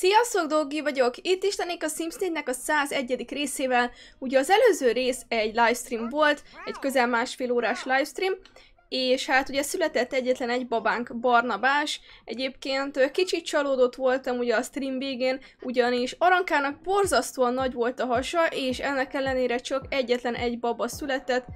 Sziasztok, Doggy vagyok! Itt is lennék a Sims 4-nek a 101. részével. Ugye az előző rész egy livestream volt, egy közel másfél órás livestream, és hát ugye született egyetlen egy babánk, Barnabás. Egyébként kicsit csalódott voltam ugye a stream végén, ugyanis Arankának borzasztóan nagy volt a hasa, és ennek ellenére csak egyetlen egy baba született.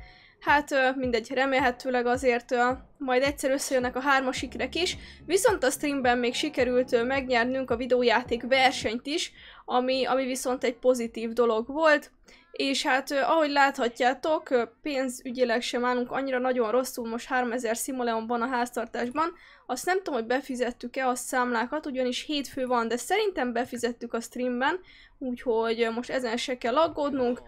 Hát mindegy, remélhetőleg azért majd egyszer összejönnek a sikrek is, viszont a streamben még sikerült megnyernünk a videójáték versenyt is, ami, ami viszont egy pozitív dolog volt, és hát ahogy láthatjátok, pénzügyileg sem állunk annyira nagyon rosszul, most 3000 simoleon van a háztartásban, azt nem tudom, hogy befizettük-e a számlákat, ugyanis hétfő van, de szerintem befizettük a streamben, úgyhogy most ezen se kell aggódnunk.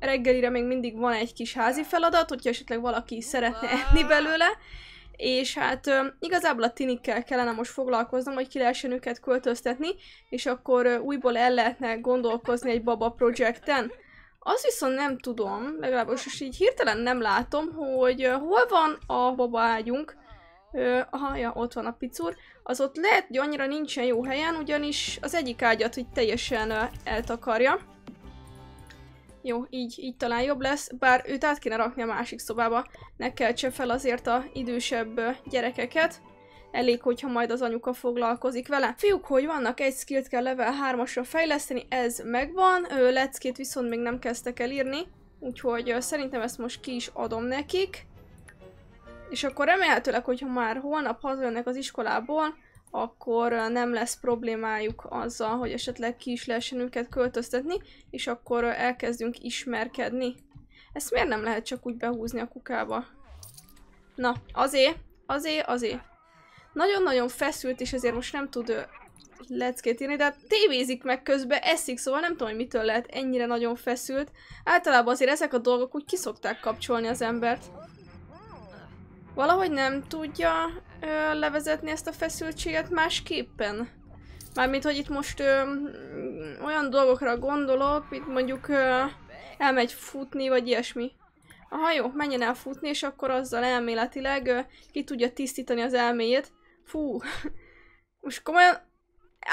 Reggelire még mindig van egy kis házi feladat, hogyha esetleg valaki szeretne enni belőle és hát ö, igazából a tinikkel kellene most foglalkoznom, hogy ki lehessen őket költöztetni, és akkor ö, újból el lehetne gondolkozni egy baba projekten. Azt viszont nem tudom, legalábbis most így hirtelen nem látom, hogy hol van a baba ágyunk, Ö, aha, ja, ott van a picur. Az ott lehet, hogy annyira nincsen jó helyen, ugyanis az egyik ágyat így teljesen ö, eltakarja. Jó, így, így talán jobb lesz, bár őt át kéne rakni a másik szobába. Ne keltse fel azért a idősebb ö, gyerekeket. Elég, hogyha majd az anyuka foglalkozik vele. Fiúk, hogy vannak, egy skillt kell level 3-asra fejleszteni, ez megvan. leckét viszont még nem kezdtek el írni, úgyhogy ö, szerintem ezt most ki is adom nekik. És akkor remélhetőleg, hogyha már holnap hazajönnek az iskolából, akkor nem lesz problémájuk azzal, hogy esetleg ki is lehessen őket költöztetni, és akkor elkezdünk ismerkedni. Ezt miért nem lehet csak úgy behúzni a kukába? Na, azé, azé, azé. Nagyon-nagyon feszült, és ezért most nem tud leckét írni, de hát tévézik meg közben, eszik, szóval nem tudom, hogy mitől lehet ennyire nagyon feszült. Általában azért ezek a dolgok úgy kiszokták kapcsolni az embert. Valahogy nem tudja ö, levezetni ezt a feszültséget másképpen. Mármint, hogy itt most ö, olyan dolgokra gondolok, mint mondjuk ö, elmegy futni, vagy ilyesmi. Aha, jó, menjen el futni, és akkor azzal elméletileg ö, ki tudja tisztítani az elméjét. Fú, most komolyan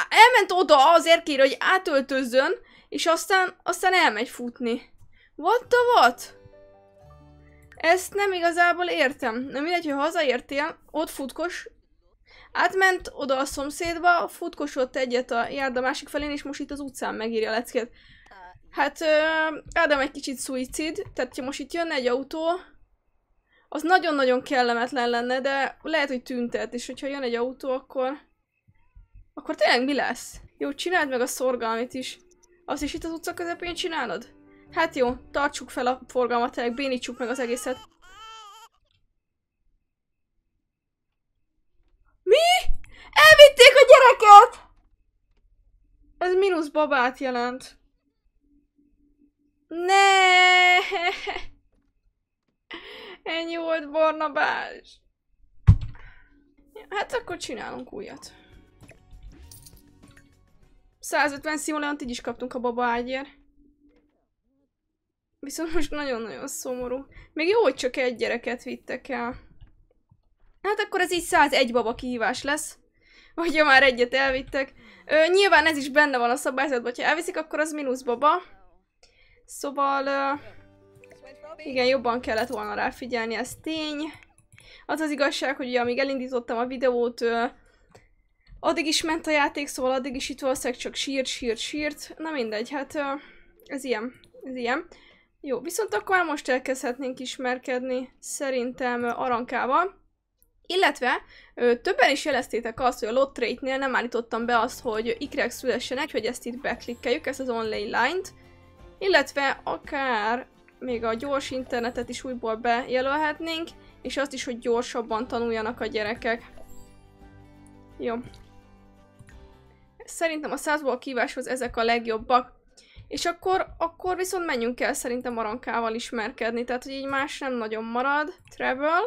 elment oda azért kér, hogy átöltözzön, és aztán, aztán elmegy futni. What the what? Ezt nem igazából értem. Nem mindegy, hogy hazaértél, ott futkos, átment oda a szomszédba, futkosott egyet a járda másik felén, és most itt az utcán megírja a leckét. Hát, Ádám egy kicsit szuicid, tehát ha most itt jön egy autó, az nagyon-nagyon kellemetlen lenne, de lehet, hogy tüntet, és hogyha jön egy autó, akkor... Akkor tényleg mi lesz? Jó, csináld meg a szorgalmit is. Azt is itt az utca közepén csinálod? Hát jó, tartsuk fel a forgalmat, tényleg bénítsuk meg az egészet. Mi? Elvitték a gyereket! Ez mínusz babát jelent. Ne! Ennyi volt Barnabás. Hát akkor csinálunk újat. 150 szimulant, így is kaptunk a baba ágyért. Viszont most nagyon-nagyon szomorú. Még jó, hogy csak egy gyereket vittek el. Hát akkor ez így 101 baba kihívás lesz. Hogyha már egyet elvittek. Ö, nyilván ez is benne van a szabályzatban, ha elviszik, akkor az mínusz baba. Szóval... Ö, igen, jobban kellett volna rá figyelni, ez tény. Az az igazság, hogy ugye, amíg elindítottam a videót, ö, addig is ment a játék, szóval addig is itt valószínűleg csak sírt, sírt, sírt. Na mindegy, hát ö, ez ilyen, ez ilyen. Jó, viszont akkor már most elkezdhetnénk ismerkedni szerintem Arankával. Illetve ö, többen is jeleztétek azt, hogy a lottrate nél nem állítottam be azt, hogy ikrek szülessenek, hogy ezt itt beklikkeljük, ezt az online line-t. Illetve akár még a gyors internetet is újból bejelölhetnénk, és azt is, hogy gyorsabban tanuljanak a gyerekek. Jó. Szerintem a százból kíváshoz ezek a legjobbak. És akkor, akkor viszont menjünk el szerintem Arankával ismerkedni, tehát hogy így más nem nagyon marad. Travel.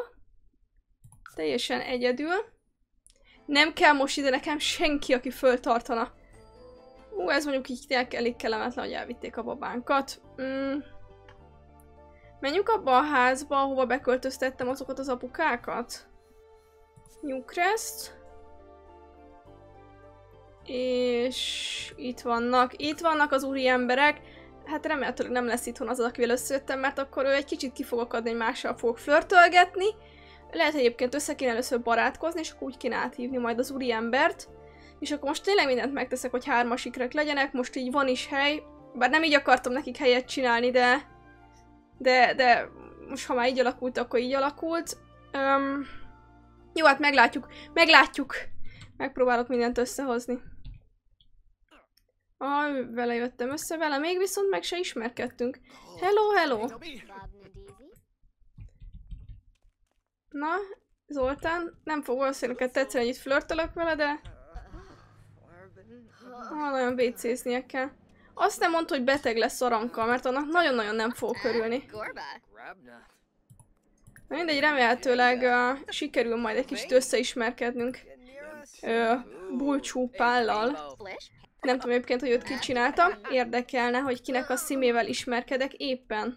Teljesen egyedül. Nem kell most ide nekem senki, aki föltartana. Ú, ez mondjuk így elég kellemetlen, hogy elvitték a babánkat. Mm. Menjünk abba a házba, ahova beköltöztettem azokat az apukákat. Newcrest. És itt vannak, itt vannak az úri emberek. Hát remélhetőleg nem lesz itthon az, akivel összejöttem, mert akkor ő egy kicsit ki fogok adni, mással fogok flörtölgetni. Lehet egyébként össze kéne először barátkozni, és akkor úgy kéne áthívni majd az úri embert. És akkor most tényleg mindent megteszek, hogy hármasikrek legyenek, most így van is hely. Bár nem így akartam nekik helyet csinálni, de... De, de most ha már így alakult, akkor így alakult. Öm, jó, hát meglátjuk, meglátjuk. Megpróbálok mindent összehozni. Ah, vele jöttem össze, vele még viszont meg se ismerkedtünk. Hello, hello! Na, Zoltán, nem fog valószínűleg tetszeni, hogy itt flörtölök vele, de... Ah, nagyon vécéznie kell. Azt nem mondta, hogy beteg lesz Aranka, mert annak nagyon-nagyon nem fog körülni. Na mindegy, remélhetőleg uh, sikerül majd egy kicsit összeismerkednünk uh, Bulcsú Pállal. Nem tudom egyébként, hogy őt ki csinálta. Érdekelne, hogy kinek a szímével ismerkedek éppen.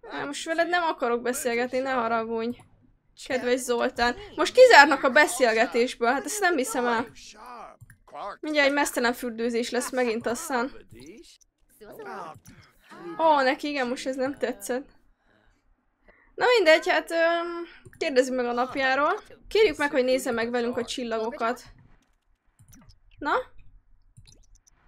Na, most veled nem akarok beszélgetni, ne haragudj. Kedves Zoltán. Most kizárnak a beszélgetésből, hát ezt nem hiszem el. Mindjárt egy mesztelen fürdőzés lesz megint aztán. Ó, oh, neki igen, most ez nem tetszett. Na mindegy, hát kérdezzük meg a napjáról. Kérjük meg, hogy nézze meg velünk a csillagokat. Na?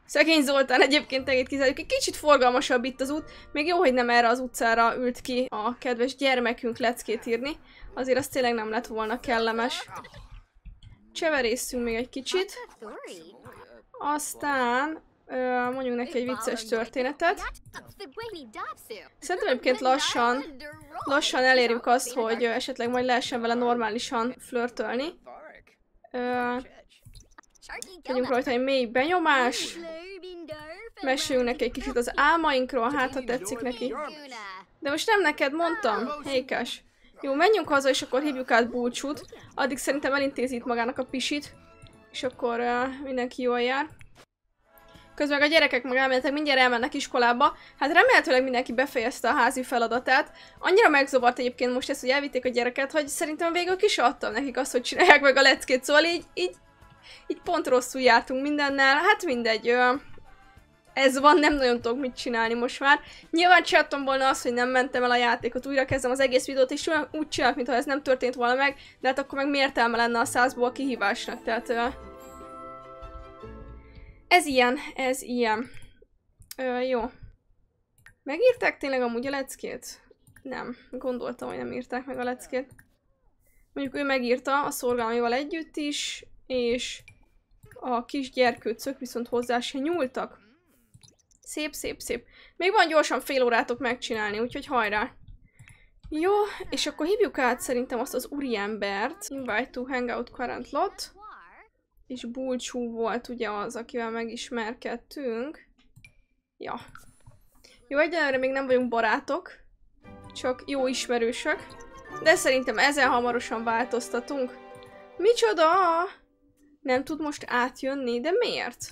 Szegény Zoltán egyébként tegét kizárjuk. Egy kicsit forgalmasabb itt az út. Még jó, hogy nem erre az utcára ült ki a kedves gyermekünk leckét írni. Azért az tényleg nem lett volna kellemes. Cseverészünk még egy kicsit. Aztán ö, mondjuk neki egy vicces történetet. Szerintem egyébként lassan, lassan elérjük azt, hogy esetleg majd lehessen vele normálisan flörtölni. Ö, Tegyünk rajta egy mély benyomás. Meséljünk egy kicsit az álmainkról, hát ha tetszik neki. De most nem neked mondtam, Hékás. Jó, menjünk haza, és akkor hívjuk át búcsút. Addig szerintem elintézít magának a pisit. És akkor uh, mindenki jól jár. Közben a gyerekek meg elméletek mindjárt elmennek iskolába. Hát remélhetőleg mindenki befejezte a házi feladatát. Annyira megzavart egyébként most ezt, hogy elvitték a gyereket, hogy szerintem végül kis adtam nekik azt, hogy csinálják meg a leckét. Szóval így, így így pont rosszul jártunk mindennel, hát mindegy, ö, ez van, nem nagyon tudok mit csinálni most már. Nyilván csináltam volna azt, hogy nem mentem el a játékot, újra kezdem az egész videót, és olyan úgy csinálok, mintha ez nem történt volna meg, de hát akkor meg mértelme lenne a százból a kihívásnak, tehát... Ö, ez ilyen, ez ilyen. Ö, jó. Megírták tényleg amúgy a leckét? Nem, gondoltam, hogy nem írták meg a leckét. Mondjuk ő megírta a szorgalmival együtt is, és a kis gyerkőcök viszont hozzá se nyúltak. Szép, szép, szép. Még van gyorsan fél órátok megcsinálni, úgyhogy hajrá! Jó, és akkor hívjuk át szerintem azt az úriembert. Invite to hangout current lot. És Bulcsú volt ugye az, akivel megismerkedtünk. Ja. Jó, egyelőre még nem vagyunk barátok. Csak jó ismerősök. De szerintem ezen hamarosan változtatunk. Micsoda? nem tud most átjönni, de miért?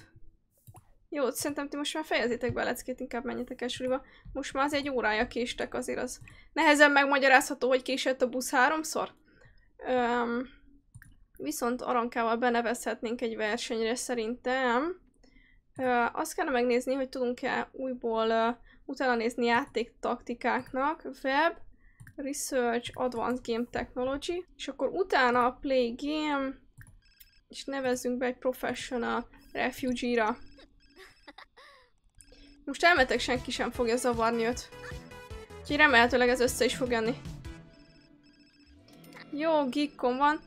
Jó, szerintem ti most már fejezitek be a leckét, inkább menjetek el suliba. Most már az egy órája késtek, azért az nehezen megmagyarázható, hogy késett a busz háromszor. Öm, viszont Arankával benevezhetnénk egy versenyre szerintem. Ö, azt kell megnézni, hogy tudunk-e újból ö, utána nézni taktikáknak. Web, Research, Advanced Game Technology, és akkor utána a Play Game, és nevezzünk be egy professional refugee-ra. Most elmetek senki sem fogja zavarni őt. Úgyhogy remélhetőleg ez össze is fog jönni. Jó, gikkom van.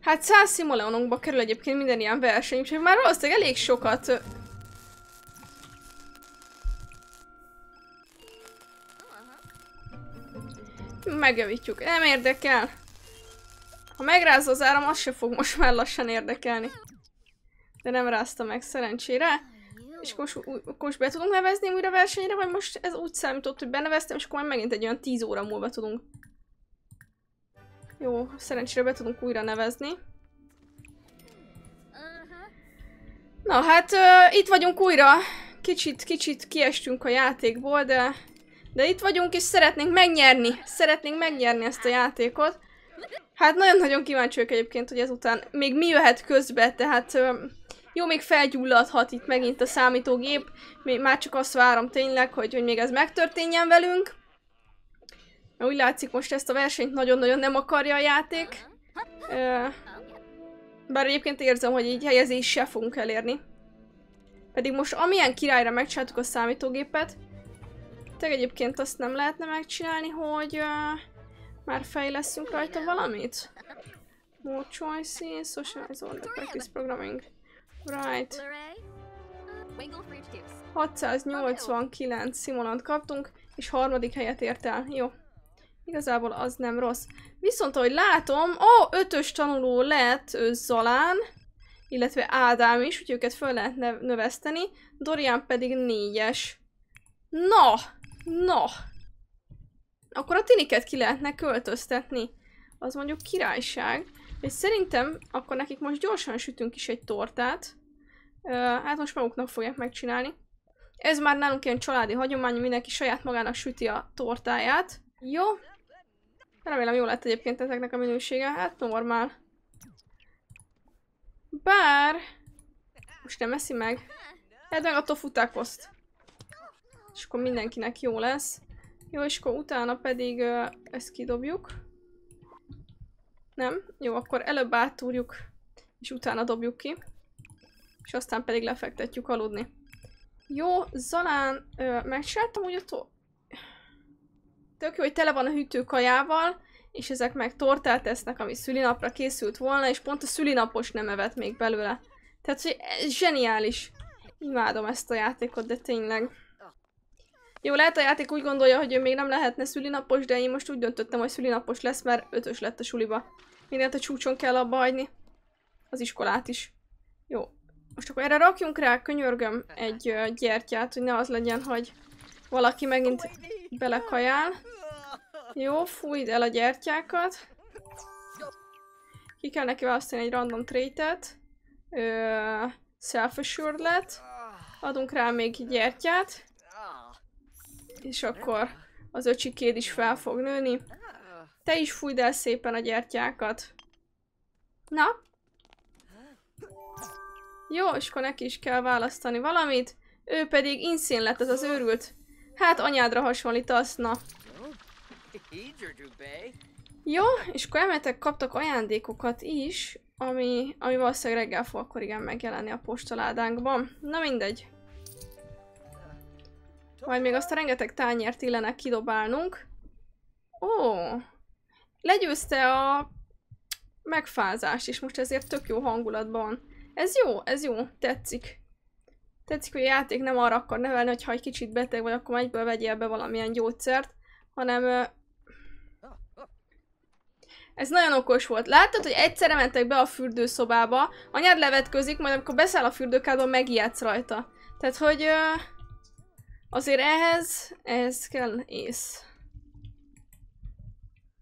Hát száz simoleonunkba kerül egyébként minden ilyen verseny, úgyhogy már valószínűleg elég sokat... Megjavítjuk. Nem érdekel. Ha megrázza az áram, az se fog most már lassan érdekelni. De nem rázta meg, szerencsére. És akkor most, akkor most be tudunk nevezni újra versenyre, vagy most ez úgy számított, hogy beneveztem, és akkor majd megint egy olyan 10 óra múlva tudunk. Jó, szerencsére be tudunk újra nevezni. Na hát, uh, itt vagyunk újra. Kicsit, kicsit kiestünk a játékból, de... De itt vagyunk, és szeretnénk megnyerni. Szeretnénk megnyerni ezt a játékot. Hát nagyon-nagyon kíváncsi vagyok egyébként, hogy ezután még mi jöhet közbe, tehát jó, még felgyulladhat itt megint a számítógép, még már csak azt várom tényleg, hogy, hogy még ez megtörténjen velünk. Úgy látszik most ezt a versenyt nagyon-nagyon nem akarja a játék. Bár egyébként érzem, hogy így helyezéssel fogunk elérni. Pedig most amilyen királyra megcsináltuk a számítógépet, te egyébként azt nem lehetne megcsinálni, hogy... Uh már fejleszünk rajta valamit? More choices, socialize all the practice programming. Right. 689 szimonant kaptunk, és harmadik helyet ért el. Jó. Igazából az nem rossz. Viszont, ahogy látom, ó, ötös tanuló lett ő Zalán, illetve Ádám is, úgyhogy őket föl lehet növeszteni. Dorian pedig négyes. Na! na! akkor a tiniket ki lehetne költöztetni. Az mondjuk királyság. És szerintem akkor nekik most gyorsan sütünk is egy tortát. Uh, hát most maguknak fogják megcsinálni. Ez már nálunk ilyen családi hagyomány, mindenki saját magának süti a tortáját. Jó. Remélem jó lett egyébként ezeknek a minősége. Hát normál. Bár... Most nem eszi meg. Edd hát meg a tofu És akkor mindenkinek jó lesz. Jó, és akkor utána pedig uh, ezt kidobjuk. Nem? Jó, akkor előbb átúrjuk, és utána dobjuk ki. És aztán pedig lefektetjük aludni. Jó, Zalán, uh, megcsináltam úgy a to... Tök jó, hogy tele van a hűtő kajával, és ezek meg tortát esznek, ami szülinapra készült volna, és pont a szülinapos nem evett még belőle. Tehát, hogy ez eh, zseniális. Imádom ezt a játékot, de tényleg. Jó, lehet a játék úgy gondolja, hogy ő még nem lehetne szülinapos, de én most úgy döntöttem, hogy szülinapos lesz, mert ötös lett a suliba. Mindent a csúcson kell abba hagyni. Az iskolát is. Jó. Most akkor erre rakjunk rá, könyörgöm, egy gyertyát, hogy ne az legyen, hogy valaki megint belekajál. Jó, fújd el a gyertyákat. Ki kell neki választani egy random trétet. Self-assured lett. Adunk rá még gyertyát. És akkor az öcsikéd is fel fog nőni. Te is fújd el szépen a gyertyákat. Na? Jó, és akkor neki is kell választani valamit. Ő pedig inszín lett, ez az őrült. Hát anyádra azt, na. Jó, és akkor emetek kaptak ajándékokat is, ami, ami valószínűleg reggel fog akkor igen megjelenni a postaládánkban. Na mindegy. Majd még azt a rengeteg tányért illene kidobálnunk. Ó! Legyőzte a megfázás is, most ezért tök jó hangulatban Ez jó, ez jó, tetszik. Tetszik, hogy a játék nem arra akar nevelni, hogy ha egy kicsit beteg vagy, akkor egyből vegyél be valamilyen gyógyszert, hanem... Ez nagyon okos volt. Láttad, hogy egyszerre mentek be a fürdőszobába, anyád levetközik, majd amikor beszáll a fürdőkádba, megijedsz rajta. Tehát, hogy... Uh... Azért ehhez, ez kell ész.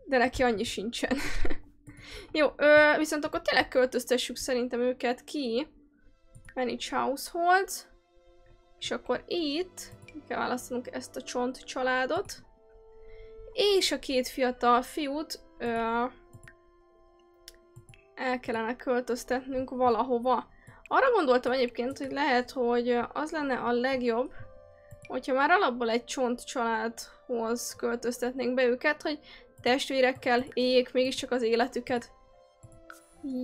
De neki annyi sincsen. Jó, ö, viszont akkor tényleg költöztessük szerintem őket ki. Manage household. És akkor itt kell választanunk ezt a csont családot. És a két fiatal fiút ö, el kellene költöztetnünk valahova. Arra gondoltam egyébként, hogy lehet, hogy az lenne a legjobb, hogyha már alapból egy csont családhoz költöztetnénk be őket, hogy testvérekkel éljék mégiscsak az életüket.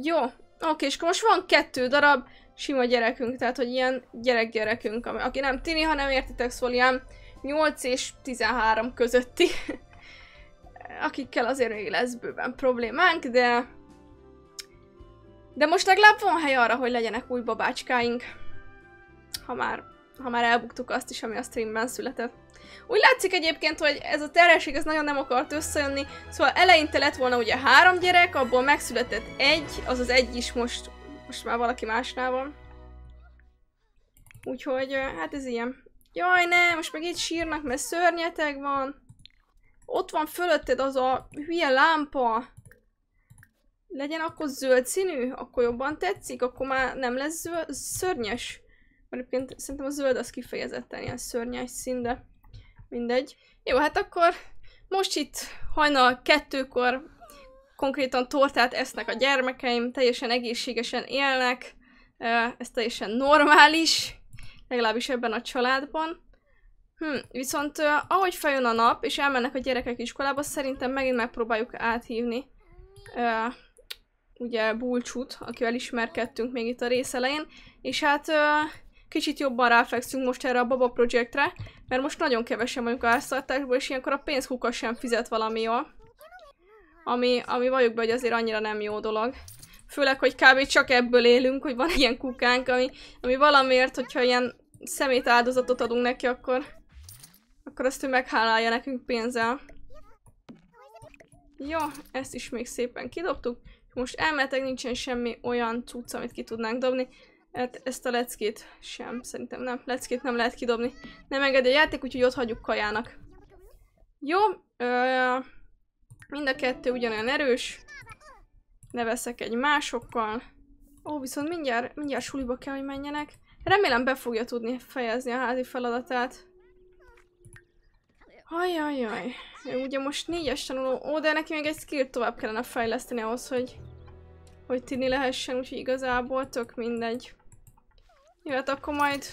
Jó, oké, és akkor most van kettő darab sima gyerekünk, tehát hogy ilyen gyerek-gyerekünk, aki nem tini, hanem értitek, szóval ilyen 8 és 13 közötti, akikkel azért még lesz bőven problémánk, de de most legalább van hely arra, hogy legyenek új babácskáink. Ha már ha már elbuktuk azt is, ami a streamben született. Úgy látszik egyébként, hogy ez a terhesség az nagyon nem akart összejönni, szóval eleinte lett volna ugye három gyerek, abból megszületett egy, az az egy is most, most már valaki másnál van. Úgyhogy, hát ez ilyen. Jaj, ne, most meg itt sírnak, mert szörnyeteg van. Ott van fölötted az a hülye lámpa. Legyen akkor zöld színű? Akkor jobban tetszik? Akkor már nem lesz szörnyes. Egyébként szerintem a zöld az kifejezetten ilyen szörnyes szín, de mindegy. Jó, hát akkor most itt hajnal kettőkor konkrétan tortát esznek a gyermekeim, teljesen egészségesen élnek, ez teljesen normális, legalábbis ebben a családban. Hm, viszont ahogy feljön a nap, és elmennek a gyerekek iskolába, szerintem megint megpróbáljuk áthívni ugye Bulcsút, akivel ismerkedtünk még itt a rész elején, és hát uh, kicsit jobban ráfekszünk most erre a Baba projektre, mert most nagyon kevesen vagyunk a háztartásból, és ilyenkor a pénzkuka sem fizet valami jól. Ami, ami valljuk be, hogy azért annyira nem jó dolog. Főleg, hogy kb. csak ebből élünk, hogy van ilyen kukánk, ami, ami valamiért, hogyha ilyen szemét áldozatot adunk neki, akkor, akkor azt ő meghálálja nekünk pénzzel. Jó, ezt is még szépen kidobtuk. Most elmetek nincsen semmi olyan cucc, amit ki tudnánk dobni. Hát ezt a leckét sem, szerintem nem. Leckét nem lehet kidobni. Nem engedi a játék, úgyhogy ott hagyjuk kajának. Jó, ö, mind a kettő ugyanolyan erős. Ne veszek egy másokkal. Ó, viszont mindjárt, mindjárt suliba kell, hogy menjenek. Remélem be fogja tudni fejezni a házi feladatát. Ajajaj. Ugye most négyes tanuló. Ó, de neki még egy skill tovább kellene fejleszteni ahhoz, hogy, hogy tinni lehessen, úgyhogy igazából tök mindegy. Jó, hát akkor majd,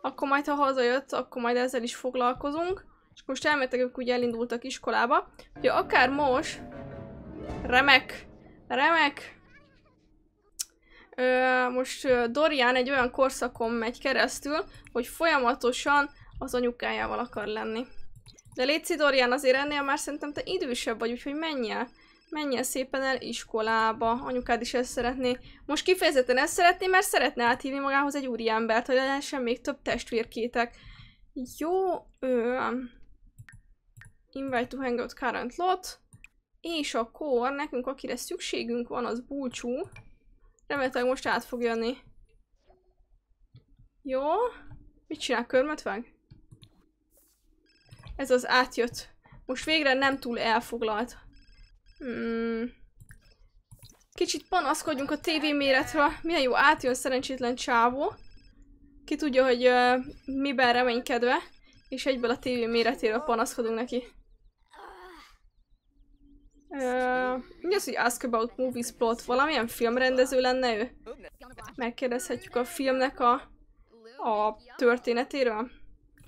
akkor majd, ha hazajött, akkor majd ezzel is foglalkozunk. És most elmentek, ők ugye elindultak iskolába. Ugye akár most, remek, remek, Ö, most Dorian egy olyan korszakon megy keresztül, hogy folyamatosan az anyukájával akar lenni. De Léci Dorian, azért ennél már szerintem te idősebb vagy, úgyhogy menj el menjen szépen el iskolába. Anyukád is ezt szeretné. Most kifejezetten ezt szeretné, mert szeretne áthívni magához egy úriembert, hogy lehessen még több testvérkétek. Jó, ő... Invite to out current lot. És akkor nekünk, akire szükségünk van, az búcsú. Remélhetőleg most át fog jönni. Jó. Mit csinál? Körmöt vág? Ez az átjött. Most végre nem túl elfoglalt. Hmm. Kicsit panaszkodjunk a TV méretről. Milyen jó, átjön szerencsétlen csávó. Ki tudja, hogy uh, miben reménykedve. És egyből a TV méretéről panaszkodunk neki. Uh, mi az, hogy Ask About Movies Plot? Valamilyen filmrendező lenne ő? Megkérdezhetjük a filmnek a, a történetéről.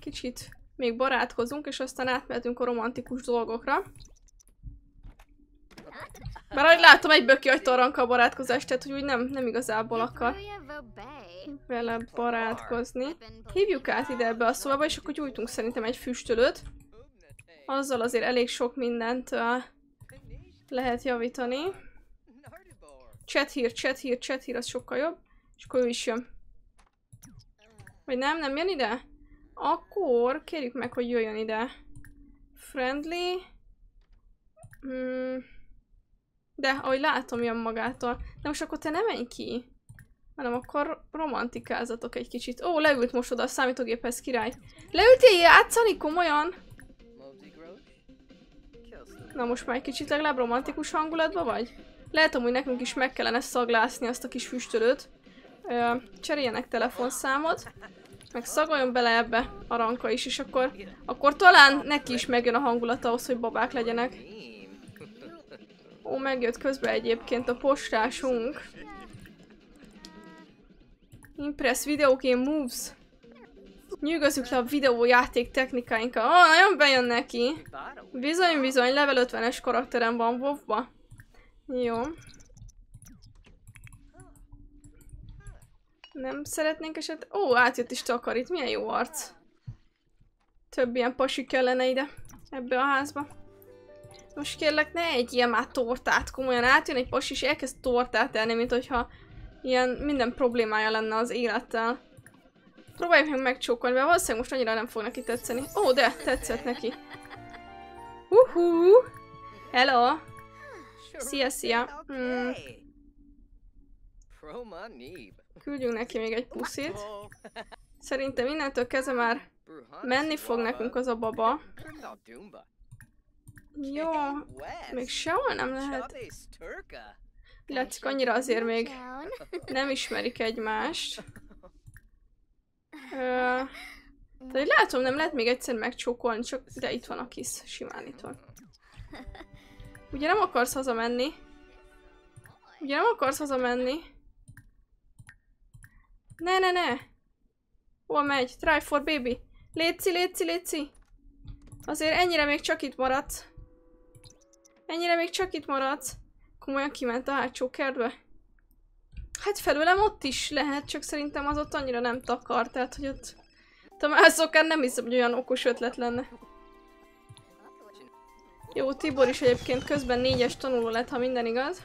Kicsit még barátkozunk, és aztán átmehetünk a romantikus dolgokra. Már ahogy látom, egyből kihagyta a barátkozást, tehát hogy úgy nem, nem igazából akar vele barátkozni. Hívjuk át ide ebbe a szobába, és akkor gyújtunk szerintem egy füstölőt. Azzal azért elég sok mindent uh, lehet javítani. Chat hír, chat hír, chat hír, az sokkal jobb. És akkor ő is jön. Vagy nem, nem jön ide? Akkor kérjük meg, hogy jöjjön ide. Friendly. Hmm. De, ahogy látom, jön magától. De most akkor te nem menj ki. Hanem akkor romantikázatok egy kicsit. Ó, leült most oda a számítógéphez, király. Leültél játszani? Komolyan? Na most már egy kicsit legalább romantikus hangulatban vagy? Lehet hogy nekünk is meg kellene szaglászni azt a kis füstölőt. cseréljenek telefonszámot. Meg szagoljon bele ebbe a ranka is, és akkor, akkor talán neki is megjön a hangulata, ahhoz, hogy babák legyenek. Ó, megjött közben egyébként a postásunk. Impress Video Game Moves. Nyűgözzük le a videójáték technikáinkkal. Ó, oh, nagyon bejön neki. Bizony, bizony, level 50-es karakterem van Wovba. Jó. Nem szeretnénk eset... Ó, átjött is takarít, milyen jó arc. Több ilyen pasi kellene ide, ebbe a házba. Most kérlek, ne ilyen már tortát, komolyan átjön egy pasi, és elkezd tortát elni, mint hogyha ilyen minden problémája lenne az élettel. Próbáljuk meg megcsókolni, mert valószínűleg most annyira nem fog neki tetszeni. Ó, oh, de, tetszett neki. Uhú! Hello! Szia, szia! Hmm. Küldjünk neki még egy puszit. Szerintem innentől kezdve már menni fog nekünk az a baba. Jó, még sehol nem lehet. Látszik, annyira azért még nem ismerik egymást. Ö, tehát látom, nem lehet még egyszer megcsókolni, csak de itt van a kis, simán itt van. Ugye nem akarsz hazamenni? Ugye nem akarsz hazamenni? Ne, ne, ne! Hol megy? Try for baby! Léci, léci, léci! Azért ennyire még csak itt maradsz. Ennyire még csak itt maradsz? Komolyan kiment a hátsó kertbe? Hát felőlem ott is lehet, csak szerintem az ott annyira nem takar, tehát hogy ott... Tamászokán nem hiszem, hogy olyan okos ötlet lenne. Jó, Tibor is egyébként közben négyes tanuló lett, ha minden igaz.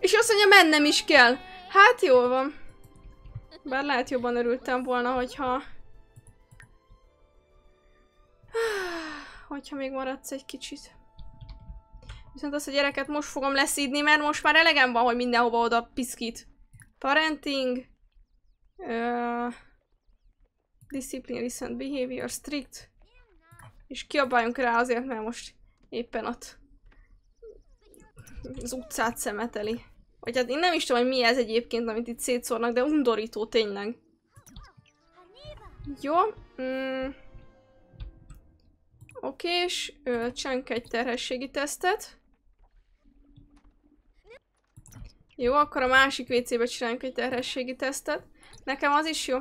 És azt mondja, mennem is kell. Hát jól van. Bár lehet jobban örültem volna, hogyha hogyha még maradsz egy kicsit. Viszont azt a gyereket most fogom leszídni, mert most már elegem van, hogy mindenhova oda piszkít. Parenting. Uh, discipline, recent behavior, strict. És kiabáljunk rá azért, mert most éppen ott az utcát szemeteli. Vagy hát én nem is tudom, hogy mi ez egyébként, amit itt szétszórnak, de undorító tényleg. Jó. Mm. Oké, és csenk egy terhességi tesztet. Jó, akkor a másik WC-be csináljunk egy terhességi tesztet. Nekem az is jó.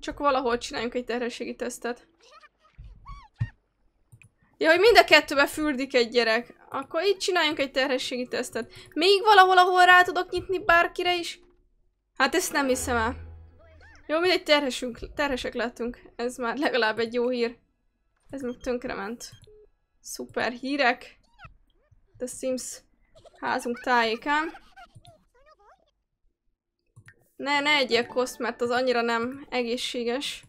Csak valahol csináljunk egy terhességi tesztet. Ja, hogy mind a kettőbe fürdik egy gyerek. Akkor itt csináljunk egy terhességi tesztet. Még valahol, ahol rá tudok nyitni bárkire is? Hát ezt nem hiszem el. Jó, mindegy terhesünk, terhesek lettünk. Ez már legalább egy jó hír. Ez meg tönkrement. Szuper hírek. The Sims házunk tájékán. Ne, ne egyél koszt, mert az annyira nem egészséges.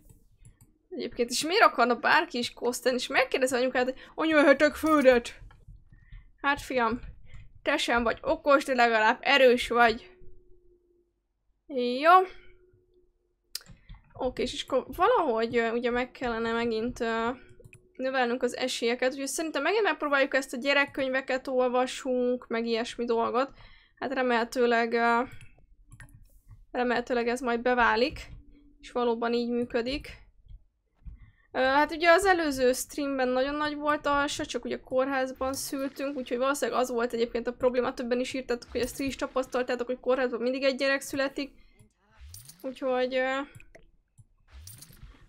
Egyébként is miért akarna bárki is kosztani? és megkérdez anyukát, hogy anyu ehetek földet? Hát fiam, te sem vagy okos, de legalább erős vagy. Jó. Oké, és akkor valahogy ugye meg kellene megint uh, növelnünk az esélyeket, úgyhogy szerintem megint megpróbáljuk ezt a gyerekkönyveket olvasunk, meg ilyesmi dolgot. Hát remélhetőleg, remélhetőleg ez majd beválik, és valóban így működik. Hát ugye az előző streamben nagyon nagy volt a se, csak ugye kórházban szültünk, úgyhogy valószínűleg az volt egyébként a probléma, többen is írtatok, hogy ezt is tapasztaltátok, hogy kórházban mindig egy gyerek születik. Úgyhogy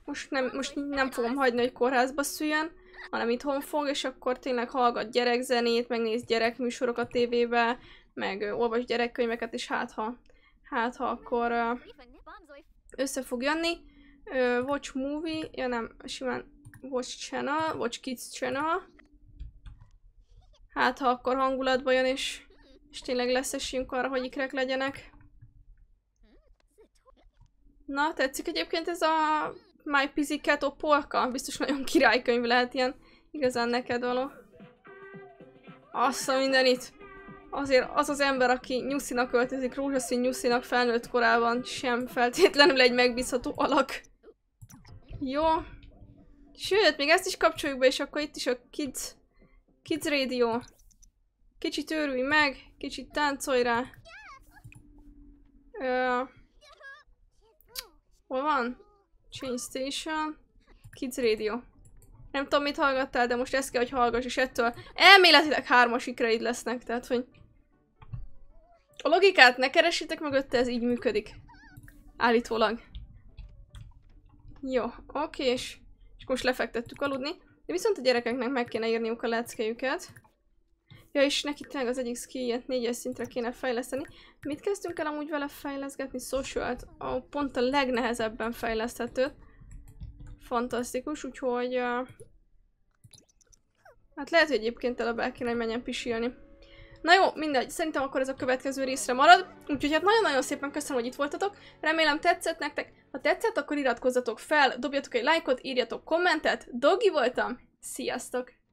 most nem, most nem fogom hagyni, hogy kórházba szüljön, hanem itthon fog, és akkor tényleg hallgat gyerekzenét, megnéz gyerekműsorokat tévébe, meg olvas gyerekkönyveket, és hát ha, hát ha akkor össze fog jönni. Watch movie, ja nem, simán Watch channel, Watch kids channel. Hát ha akkor hangulatba jön, és, és tényleg lesz esélyünk arra, hogy ikrek legyenek. Na, tetszik egyébként ez a My Piziket Opolka? Biztos nagyon királykönyv lehet ilyen igazán neked való. Azt a mindenit! Azért az az ember, aki nyuszinak öltözik, rózsaszín nyuszinak felnőtt korában sem feltétlenül egy megbízható alak. Jó. Sőt, még ezt is kapcsoljuk be, és akkor itt is a Kids, kids Radio. Kicsit őrülj meg, kicsit táncolj rá. Ö... Hol van? Change station. Kids radio. Nem tudom, mit hallgattál, de most ezt kell, hogy hallgass, és ettől elméletileg hármas ikreid lesznek, tehát, hogy... A logikát ne keresitek mögötte, ez így működik. Állítólag. Jó, oké, és, és most lefektettük aludni. De viszont a gyerekeknek meg kéne írniuk a leckéjüket. Ja, és neki tényleg az egyik skilljét négyes szintre kéne fejleszteni. Mit kezdtünk el amúgy vele fejleszgetni? social hát, a pont a legnehezebben fejleszthető. Fantasztikus, úgyhogy... Uh, hát lehet, hogy egyébként el a kéne, hogy menjen pisilni. Na jó, mindegy, szerintem akkor ez a következő részre marad, úgyhogy hát nagyon-nagyon szépen köszönöm, hogy itt voltatok, remélem tetszett nektek, ha tetszett, akkor iratkozzatok fel, dobjatok egy lájkot, írjatok kommentet, Dogi voltam, sziasztok!